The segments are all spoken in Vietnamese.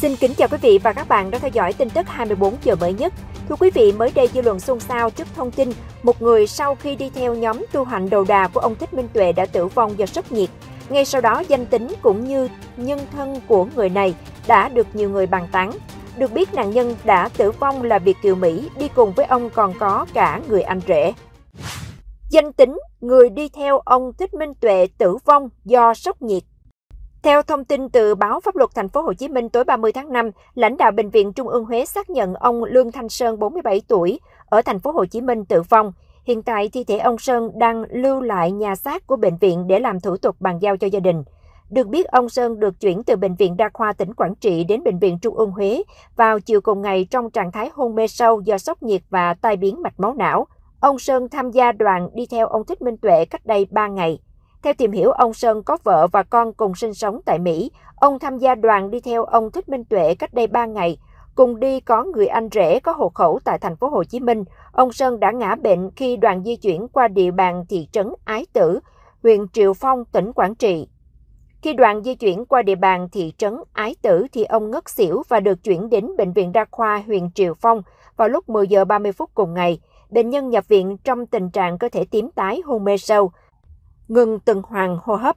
Xin kính chào quý vị và các bạn đã theo dõi tin tức 24 giờ mới nhất. Thưa quý vị, mới đây dư luận xôn xao trước thông tin một người sau khi đi theo nhóm tu hành đầu đà của ông Thích Minh Tuệ đã tử vong do sốc nhiệt. Ngay sau đó, danh tính cũng như nhân thân của người này đã được nhiều người bàn tán. Được biết nạn nhân đã tử vong là Việt Kiều Mỹ, đi cùng với ông còn có cả người anh rể. Danh tính người đi theo ông Thích Minh Tuệ tử vong do sốc nhiệt theo thông tin từ báo Pháp luật Thành phố Hồ Chí Minh tối 30 tháng 5, lãnh đạo bệnh viện Trung ương Huế xác nhận ông Lương Thanh Sơn 47 tuổi ở thành phố Hồ Chí Minh tử vong. Hiện tại thi thể ông Sơn đang lưu lại nhà xác của bệnh viện để làm thủ tục bàn giao cho gia đình. Được biết ông Sơn được chuyển từ bệnh viện đa khoa tỉnh Quảng Trị đến bệnh viện Trung ương Huế vào chiều cùng ngày trong trạng thái hôn mê sâu do sốc nhiệt và tai biến mạch máu não. Ông Sơn tham gia đoàn đi theo ông Thích Minh Tuệ cách đây 3 ngày. Theo tìm hiểu, ông Sơn có vợ và con cùng sinh sống tại Mỹ. Ông tham gia đoàn đi theo ông Thích Minh Tuệ cách đây 3 ngày. Cùng đi có người anh rể có hộ khẩu tại thành phố Hồ Chí Minh. Ông Sơn đã ngã bệnh khi đoàn di chuyển qua địa bàn thị trấn Ái Tử, huyện Triệu Phong, tỉnh Quảng Trị. Khi đoàn di chuyển qua địa bàn thị trấn Ái Tử thì ông ngất xỉu và được chuyển đến Bệnh viện Đa khoa huyện Triệu Phong vào lúc 10 giờ 30 phút cùng ngày. Bệnh nhân nhập viện trong tình trạng cơ thể tím tái, hôn mê sâu ngừng tuần hoàn hô hấp.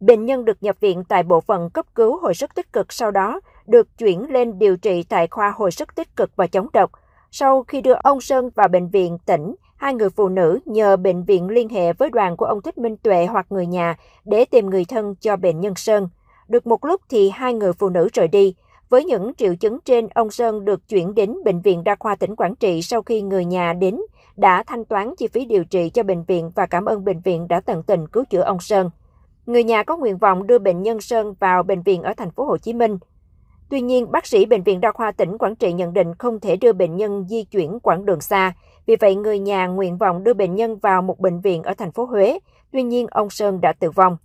Bệnh nhân được nhập viện tại bộ phận cấp cứu hồi sức tích cực sau đó được chuyển lên điều trị tại khoa hồi sức tích cực và chống độc. Sau khi đưa ông Sơn vào bệnh viện tỉnh, hai người phụ nữ nhờ bệnh viện liên hệ với đoàn của ông Thích Minh Tuệ hoặc người nhà để tìm người thân cho bệnh nhân Sơn. Được một lúc thì hai người phụ nữ rời đi. Với những triệu chứng trên, ông Sơn được chuyển đến Bệnh viện Đa khoa tỉnh Quảng Trị sau khi người nhà đến đã thanh toán chi phí điều trị cho bệnh viện và cảm ơn bệnh viện đã tận tình cứu chữa ông Sơn. Người nhà có nguyện vọng đưa bệnh nhân Sơn vào bệnh viện ở thành phố Hồ Chí Minh. Tuy nhiên, bác sĩ bệnh viện Đa khoa tỉnh Quảng Trị nhận định không thể đưa bệnh nhân di chuyển quãng đường xa, vì vậy người nhà nguyện vọng đưa bệnh nhân vào một bệnh viện ở thành phố Huế, tuy nhiên ông Sơn đã tử vong.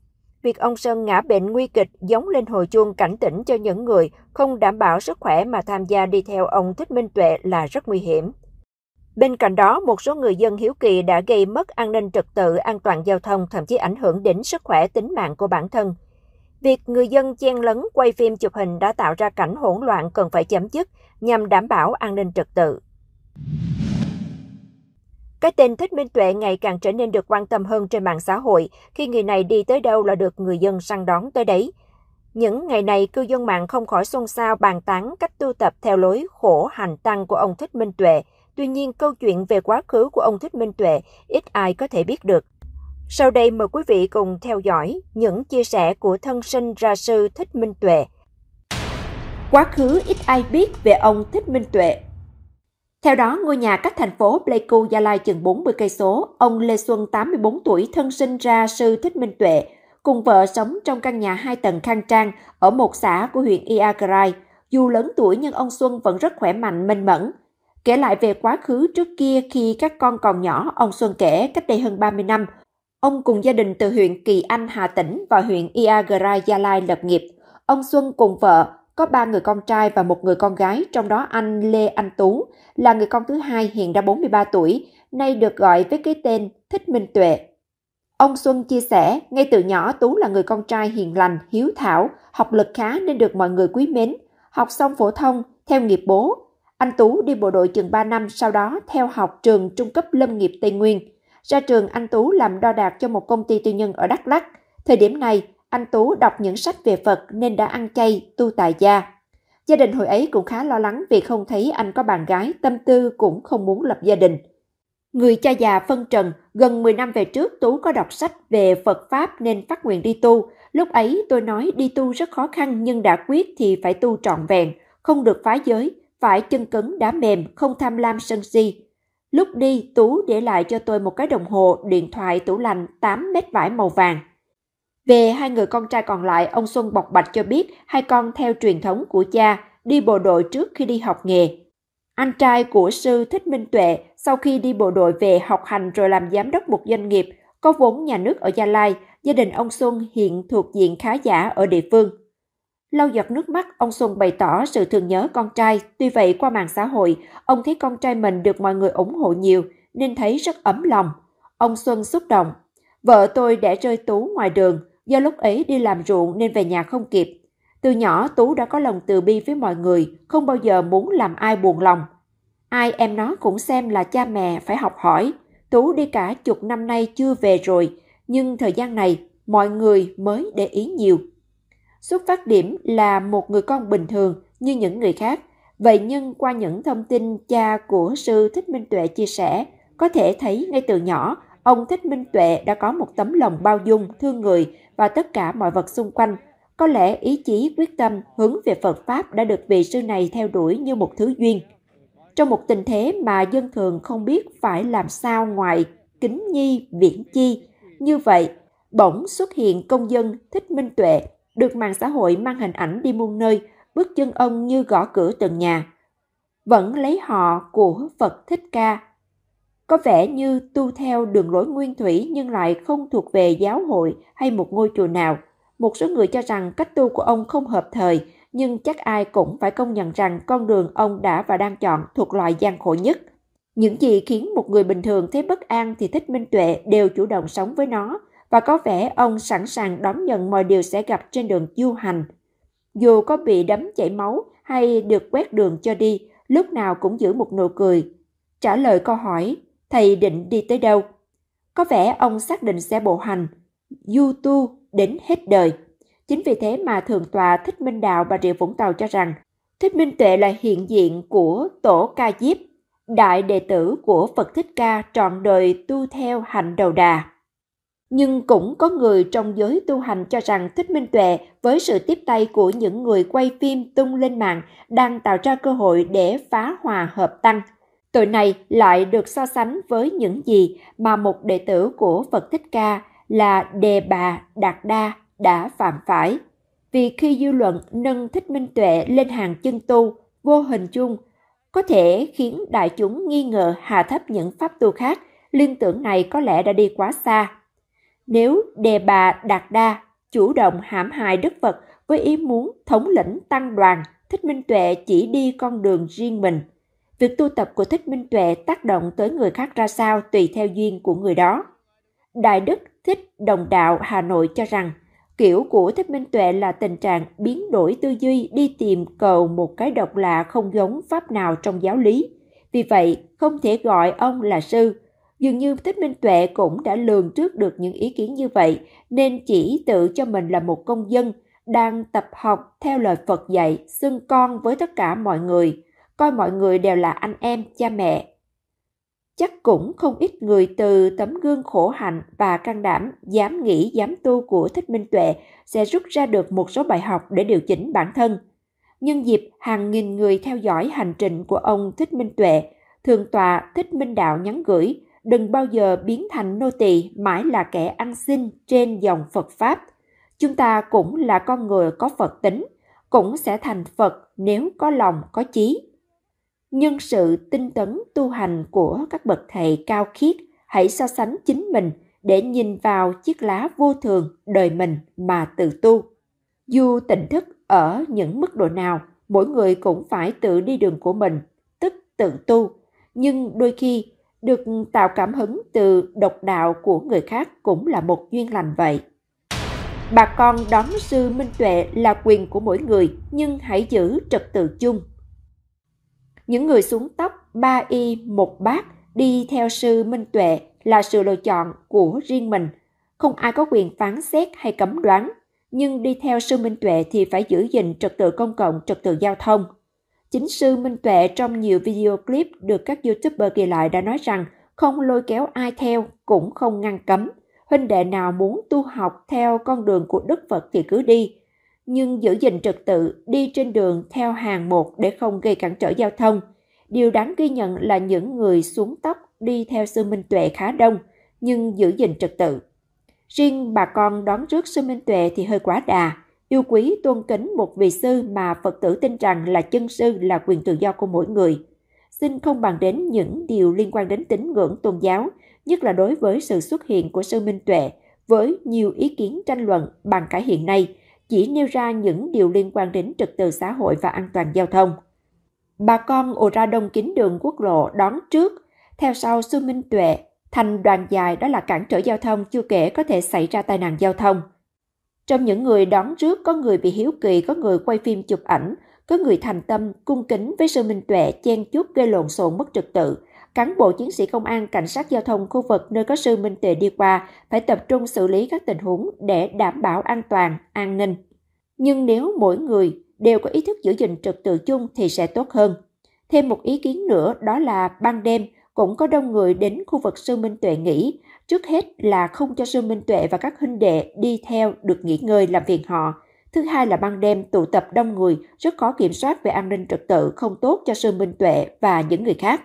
Việc ông Sơn ngã bệnh nguy kịch giống lên hồi chuông cảnh tỉnh cho những người không đảm bảo sức khỏe mà tham gia đi theo ông Thích Minh Tuệ là rất nguy hiểm. Bên cạnh đó, một số người dân hiếu kỳ đã gây mất an ninh trật tự, an toàn giao thông, thậm chí ảnh hưởng đến sức khỏe tính mạng của bản thân. Việc người dân chen lấn quay phim chụp hình đã tạo ra cảnh hỗn loạn cần phải chấm dứt nhằm đảm bảo an ninh trật tự. Cái tên Thích Minh Tuệ ngày càng trở nên được quan tâm hơn trên mạng xã hội khi người này đi tới đâu là được người dân săn đón tới đấy. Những ngày này, cư dân mạng không khỏi xôn xao bàn tán cách tu tập theo lối khổ hành tăng của ông Thích Minh Tuệ – Tuy nhiên, câu chuyện về quá khứ của ông Thích Minh Tuệ ít ai có thể biết được. Sau đây mời quý vị cùng theo dõi những chia sẻ của thân sinh ra sư Thích Minh Tuệ. Quá khứ ít ai biết về ông Thích Minh Tuệ. Theo đó, ngôi nhà cách thành phố Pleiku, Gia Lai chừng 40 cây số, ông Lê Xuân 84 tuổi thân sinh ra sư Thích Minh Tuệ, cùng vợ sống trong căn nhà hai tầng khang trang ở một xã của huyện Iagrai. Dù lớn tuổi nhưng ông Xuân vẫn rất khỏe mạnh, minh mẫn. Kể lại về quá khứ trước kia khi các con còn nhỏ, ông Xuân kể cách đây hơn 30 năm, ông cùng gia đình từ huyện Kỳ Anh, Hà Tĩnh và huyện Iagrai, Gia Lai lập nghiệp. Ông Xuân cùng vợ có ba người con trai và một người con gái, trong đó anh Lê Anh Tú là người con thứ hai hiện đã 43 tuổi, nay được gọi với cái tên Thích Minh Tuệ. Ông Xuân chia sẻ, ngay từ nhỏ Tú là người con trai hiền lành, hiếu thảo, học lực khá nên được mọi người quý mến. Học xong phổ thông, theo nghiệp bố, anh Tú đi bộ đội chừng 3 năm, sau đó theo học trường trung cấp lâm nghiệp Tây Nguyên. Ra trường, anh Tú làm đo đạc cho một công ty tư nhân ở Đắk Lắk. Thời điểm này, anh Tú đọc những sách về Phật nên đã ăn chay, tu tại gia. Gia đình hồi ấy cũng khá lo lắng vì không thấy anh có bạn gái, tâm tư cũng không muốn lập gia đình. Người cha già phân trần, gần 10 năm về trước Tú có đọc sách về Phật Pháp nên phát nguyện đi tu. Lúc ấy tôi nói đi tu rất khó khăn nhưng đã quyết thì phải tu trọn vẹn, không được phá giới, phải chân cứng đá mềm, không tham lam sân si. Lúc đi, Tú để lại cho tôi một cái đồng hồ, điện thoại, tủ lạnh, 8 mét vải màu vàng. Về hai người con trai còn lại, ông Xuân bộc bạch cho biết hai con theo truyền thống của cha, đi bộ đội trước khi đi học nghề. Anh trai của sư Thích Minh Tuệ sau khi đi bộ đội về học hành rồi làm giám đốc một doanh nghiệp, có vốn nhà nước ở Gia Lai, gia đình ông Xuân hiện thuộc diện khá giả ở địa phương. Lau giọt nước mắt, ông Xuân bày tỏ sự thương nhớ con trai. Tuy vậy, qua mạng xã hội, ông thấy con trai mình được mọi người ủng hộ nhiều, nên thấy rất ấm lòng. Ông Xuân xúc động. Vợ tôi đã rơi Tú ngoài đường, do lúc ấy đi làm ruộng nên về nhà không kịp. Từ nhỏ Tú đã có lòng từ bi với mọi người, không bao giờ muốn làm ai buồn lòng. Ai em nó cũng xem là cha mẹ phải học hỏi. Tú đi cả chục năm nay chưa về rồi, nhưng thời gian này mọi người mới để ý nhiều. Xuất phát điểm là một người con bình thường như những người khác. Vậy nhưng qua những thông tin cha của sư Thích Minh Tuệ chia sẻ, có thể thấy ngay từ nhỏ, ông Thích Minh Tuệ đã có một tấm lòng bao dung, thương người và tất cả mọi vật xung quanh. Có lẽ ý chí quyết tâm hướng về Phật Pháp đã được vị sư này theo đuổi như một thứ duyên. Trong một tình thế mà dân thường không biết phải làm sao ngoài kính nhi, viễn chi, như vậy bỗng xuất hiện công dân Thích Minh Tuệ được mạng xã hội mang hình ảnh đi muôn nơi, bước chân ông như gõ cửa từng nhà. Vẫn lấy họ của Phật Thích Ca. Có vẻ như tu theo đường lối nguyên thủy nhưng lại không thuộc về giáo hội hay một ngôi chùa nào. Một số người cho rằng cách tu của ông không hợp thời, nhưng chắc ai cũng phải công nhận rằng con đường ông đã và đang chọn thuộc loại gian khổ nhất. Những gì khiến một người bình thường thấy bất an thì thích minh tuệ đều chủ động sống với nó, và có vẻ ông sẵn sàng đón nhận mọi điều sẽ gặp trên đường du hành. Dù có bị đấm chảy máu hay được quét đường cho đi, lúc nào cũng giữ một nụ cười. Trả lời câu hỏi, thầy định đi tới đâu? Có vẻ ông xác định sẽ bộ hành, du tu đến hết đời. Chính vì thế mà Thượng tòa Thích Minh Đạo Bà Rịa Vũng Tàu cho rằng Thích Minh Tuệ là hiện diện của Tổ Ca Diếp, đại đệ tử của Phật Thích Ca trọn đời tu theo hạnh đầu đà nhưng cũng có người trong giới tu hành cho rằng Thích Minh Tuệ với sự tiếp tay của những người quay phim tung lên mạng đang tạo ra cơ hội để phá hòa hợp tăng. Tội này lại được so sánh với những gì mà một đệ tử của Phật Thích Ca là Đề Bà Đạt Đa đã phạm phải. Vì khi dư luận nâng Thích Minh Tuệ lên hàng chân tu, vô hình chung, có thể khiến đại chúng nghi ngờ hạ thấp những pháp tu khác, liên tưởng này có lẽ đã đi quá xa nếu đề bà Đạt Đa chủ động hãm hại Đức Phật với ý muốn thống lĩnh tăng đoàn, Thích Minh Tuệ chỉ đi con đường riêng mình. Việc tu tập của Thích Minh Tuệ tác động tới người khác ra sao tùy theo duyên của người đó. Đại Đức Thích Đồng Đạo Hà Nội cho rằng, kiểu của Thích Minh Tuệ là tình trạng biến đổi tư duy đi tìm cầu một cái độc lạ không giống pháp nào trong giáo lý. Vì vậy, không thể gọi ông là sư, Dường như Thích Minh Tuệ cũng đã lường trước được những ý kiến như vậy, nên chỉ tự cho mình là một công dân, đang tập học theo lời Phật dạy, xưng con với tất cả mọi người, coi mọi người đều là anh em, cha mẹ. Chắc cũng không ít người từ tấm gương khổ hạnh và can đảm, dám nghĩ, dám tu của Thích Minh Tuệ sẽ rút ra được một số bài học để điều chỉnh bản thân. Nhân dịp hàng nghìn người theo dõi hành trình của ông Thích Minh Tuệ, Thường tòa Thích Minh Đạo nhắn gửi đừng bao giờ biến thành nô tỳ mãi là kẻ ăn xin trên dòng Phật Pháp. Chúng ta cũng là con người có Phật tính, cũng sẽ thành Phật nếu có lòng có chí. Nhưng sự tinh tấn tu hành của các bậc thầy cao khiết hãy so sánh chính mình để nhìn vào chiếc lá vô thường đời mình mà tự tu. Dù tỉnh thức ở những mức độ nào, mỗi người cũng phải tự đi đường của mình, tức tự tu. Nhưng đôi khi được tạo cảm hứng từ độc đạo của người khác cũng là một duyên lành vậy. Bà con đón sư Minh Tuệ là quyền của mỗi người, nhưng hãy giữ trật tự chung. Những người xuống tóc ba y một bát đi theo sư Minh Tuệ là sự lựa chọn của riêng mình. Không ai có quyền phán xét hay cấm đoán, nhưng đi theo sư Minh Tuệ thì phải giữ gìn trật tự công cộng, trật tự giao thông – Chính sư Minh Tuệ trong nhiều video clip được các YouTuber ghi lại đã nói rằng không lôi kéo ai theo cũng không ngăn cấm. Huynh đệ nào muốn tu học theo con đường của Đức Phật thì cứ đi. Nhưng giữ gìn trật tự, đi trên đường theo hàng một để không gây cản trở giao thông. Điều đáng ghi nhận là những người xuống tóc đi theo sư Minh Tuệ khá đông, nhưng giữ gìn trật tự. Riêng bà con đón trước sư Minh Tuệ thì hơi quá đà. Yêu quý tôn kính một vị sư mà Phật tử tin rằng là chân sư là quyền tự do của mỗi người. Xin không bàn đến những điều liên quan đến tín ngưỡng tôn giáo, nhất là đối với sự xuất hiện của sư Minh Tuệ, với nhiều ý kiến tranh luận Bằng cả hiện nay, chỉ nêu ra những điều liên quan đến trật tự xã hội và an toàn giao thông. Bà con ồ ra đông kín đường quốc lộ đón trước, theo sau sư Minh Tuệ, thành đoàn dài đó là cản trở giao thông chưa kể có thể xảy ra tai nạn giao thông – trong những người đón trước có người bị hiếu kỳ, có người quay phim chụp ảnh, có người thành tâm, cung kính với sự minh tuệ, chen chúc gây lộn xộn mất trật tự. Cán bộ chiến sĩ công an, cảnh sát giao thông khu vực nơi có sư Minh Tuệ đi qua phải tập trung xử lý các tình huống để đảm bảo an toàn, an ninh. Nhưng nếu mỗi người đều có ý thức giữ gìn trật tự chung thì sẽ tốt hơn. Thêm một ý kiến nữa đó là ban đêm cũng có đông người đến khu vực sư Minh Tuệ nghỉ, Trước hết là không cho Sư Minh Tuệ và các huynh đệ đi theo được nghỉ ngơi làm phiền họ. Thứ hai là ban đêm tụ tập đông người rất khó kiểm soát về an ninh trật tự không tốt cho Sư Minh Tuệ và những người khác.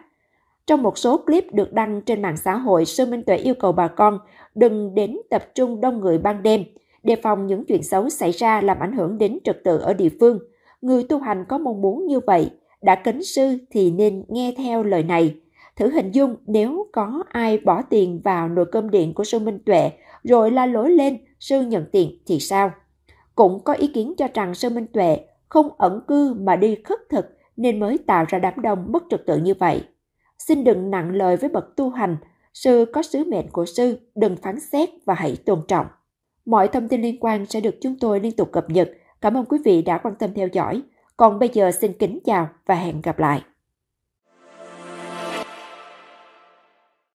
Trong một số clip được đăng trên mạng xã hội, Sư Minh Tuệ yêu cầu bà con đừng đến tập trung đông người ban đêm, đề phòng những chuyện xấu xảy ra làm ảnh hưởng đến trật tự ở địa phương. Người tu hành có mong muốn như vậy, đã kính sư thì nên nghe theo lời này. Thử hình dung nếu có ai bỏ tiền vào nồi cơm điện của sư Minh Tuệ rồi la lối lên Sư nhận tiền thì sao? Cũng có ý kiến cho rằng sư Minh Tuệ không ẩn cư mà đi khất thực nên mới tạo ra đám đông bất trật tự như vậy. Xin đừng nặng lời với bậc tu hành, sư có sứ mệnh của sư, đừng phán xét và hãy tôn trọng. Mọi thông tin liên quan sẽ được chúng tôi liên tục cập nhật. Cảm ơn quý vị đã quan tâm theo dõi. Còn bây giờ xin kính chào và hẹn gặp lại.